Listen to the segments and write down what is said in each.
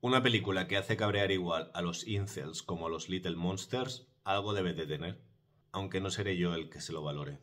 Una película que hace cabrear igual a los incels como a los Little Monsters, algo debe de tener, aunque no seré yo el que se lo valore.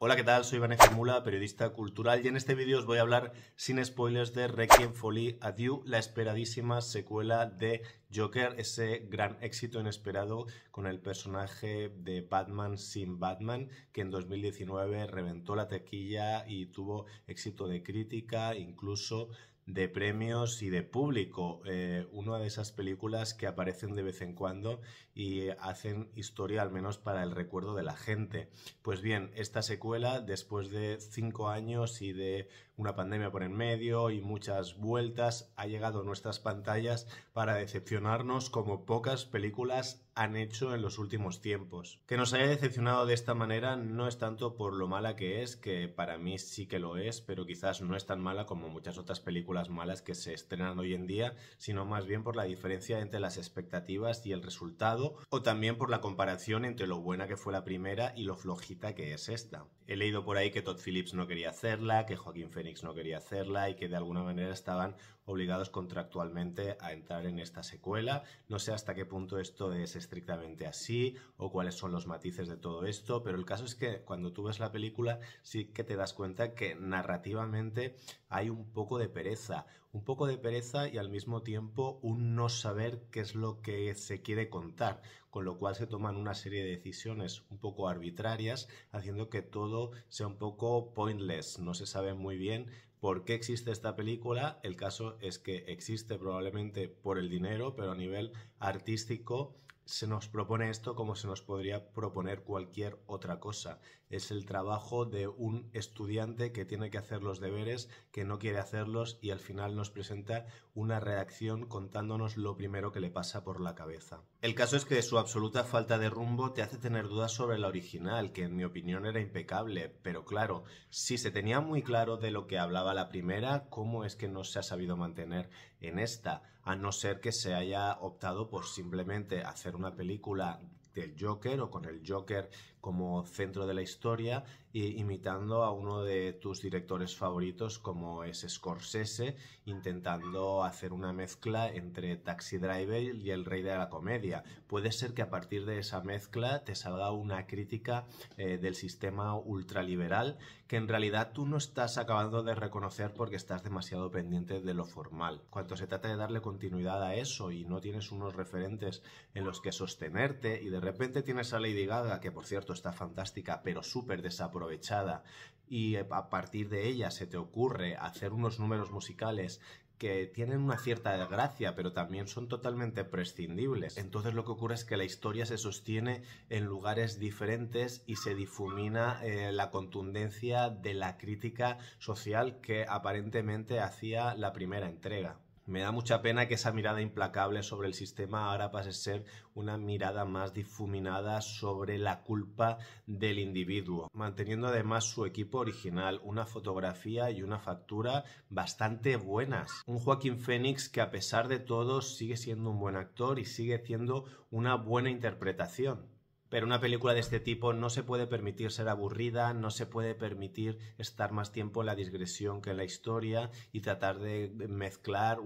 Hola, ¿qué tal? Soy Vanessa Mula, periodista cultural, y en este vídeo os voy a hablar sin spoilers de Requiem Folie Adieu, la esperadísima secuela de Joker, ese gran éxito inesperado con el personaje de Batman sin Batman, que en 2019 reventó la taquilla y tuvo éxito de crítica, incluso de premios y de público. Eh, una de esas películas que aparecen de vez en cuando y hacen historia, al menos para el recuerdo de la gente. Pues bien, esta secuela, después de cinco años y de una pandemia por en medio y muchas vueltas, ha llegado a nuestras pantallas para decepcionarnos como pocas películas han hecho en los últimos tiempos. Que nos haya decepcionado de esta manera no es tanto por lo mala que es, que para mí sí que lo es, pero quizás no es tan mala como muchas otras películas malas que se estrenan hoy en día, sino más bien por la diferencia entre las expectativas y el resultado, o también por la comparación entre lo buena que fue la primera y lo flojita que es esta. He leído por ahí que Todd Phillips no quería hacerla, que Joaquín no quería hacerla y que de alguna manera estaban obligados contractualmente a entrar en esta secuela. No sé hasta qué punto esto es estrictamente así o cuáles son los matices de todo esto, pero el caso es que cuando tú ves la película sí que te das cuenta que narrativamente hay un poco de pereza, un poco de pereza y al mismo tiempo un no saber qué es lo que se quiere contar, con lo cual se toman una serie de decisiones un poco arbitrarias, haciendo que todo sea un poco pointless, no se sabe muy bien por qué existe esta película. El caso es que existe probablemente por el dinero, pero a nivel artístico se nos propone esto como se nos podría proponer cualquier otra cosa. Es el trabajo de un estudiante que tiene que hacer los deberes, que no quiere hacerlos y al final nos presenta una reacción contándonos lo primero que le pasa por la cabeza. El caso es que su absoluta falta de rumbo te hace tener dudas sobre la original, que en mi opinión era impecable, pero claro, si se tenía muy claro de lo que hablaba la primera, ¿cómo es que no se ha sabido mantener? en esta, a no ser que se haya optado por simplemente hacer una película del Joker o con el Joker como centro de la historia, e imitando a uno de tus directores favoritos como es Scorsese, intentando hacer una mezcla entre Taxi Driver y El Rey de la Comedia. Puede ser que a partir de esa mezcla te salga una crítica eh, del sistema ultraliberal que en realidad tú no estás acabando de reconocer porque estás demasiado pendiente de lo formal. Cuando se trata de darle continuidad a eso y no tienes unos referentes en los que sostenerte y de repente tienes a Lady Gaga, que por cierto está fantástica, pero súper desaprovechada, y eh, a partir de ella se te ocurre hacer unos números musicales que tienen una cierta desgracia, pero también son totalmente prescindibles. Entonces lo que ocurre es que la historia se sostiene en lugares diferentes y se difumina eh, la contundencia de la crítica social que aparentemente hacía la primera entrega. Me da mucha pena que esa mirada implacable sobre el sistema ahora pase a ser una mirada más difuminada sobre la culpa del individuo, manteniendo además su equipo original, una fotografía y una factura bastante buenas. Un Joaquín Fénix que a pesar de todo sigue siendo un buen actor y sigue siendo una buena interpretación. Pero una película de este tipo no se puede permitir ser aburrida, no se puede permitir estar más tiempo en la digresión que en la historia y tratar de mezclar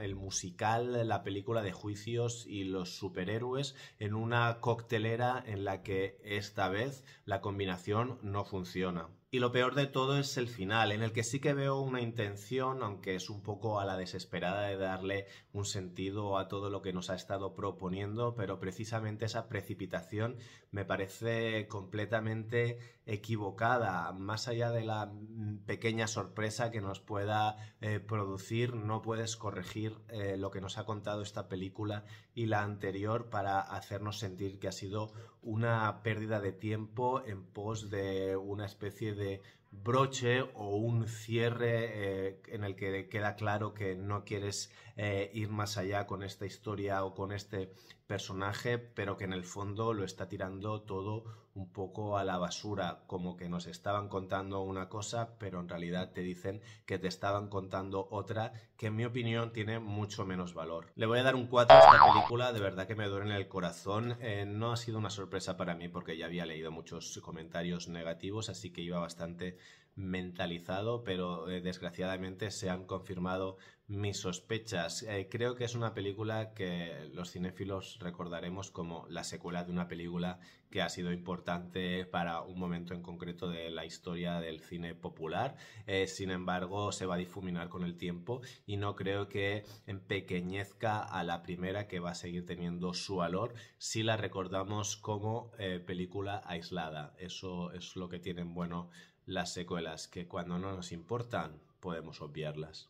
el musical, la película de juicios y los superhéroes en una coctelera en la que esta vez la combinación no funciona. Y lo peor de todo es el final, en el que sí que veo una intención, aunque es un poco a la desesperada de darle un sentido a todo lo que nos ha estado proponiendo, pero precisamente esa precipitación me parece completamente equivocada, más allá de la pequeña sorpresa que nos pueda eh, producir, no puedes corregir eh, lo que nos ha contado esta película y la anterior para hacernos sentir que ha sido una pérdida de tiempo en pos de una especie de de broche o un cierre eh, en el que queda claro que no quieres eh, ir más allá con esta historia o con este personaje, pero que en el fondo lo está tirando todo un poco a la basura, como que nos estaban contando una cosa, pero en realidad te dicen que te estaban contando otra, que en mi opinión tiene mucho menos valor. Le voy a dar un 4 a esta película, de verdad que me duele en el corazón, eh, no ha sido una sorpresa para mí porque ya había leído muchos comentarios negativos, así que iba bastante mentalizado, pero eh, desgraciadamente se han confirmado mis sospechas. Eh, creo que es una película que los cinéfilos recordaremos como la secuela de una película que ha sido importante para un momento en concreto de la historia del cine popular. Eh, sin embargo, se va a difuminar con el tiempo y no creo que empequeñezca a la primera que va a seguir teniendo su valor si la recordamos como película aislada. Eso es lo que tienen bueno las secuelas que cuando no nos importan podemos obviarlas.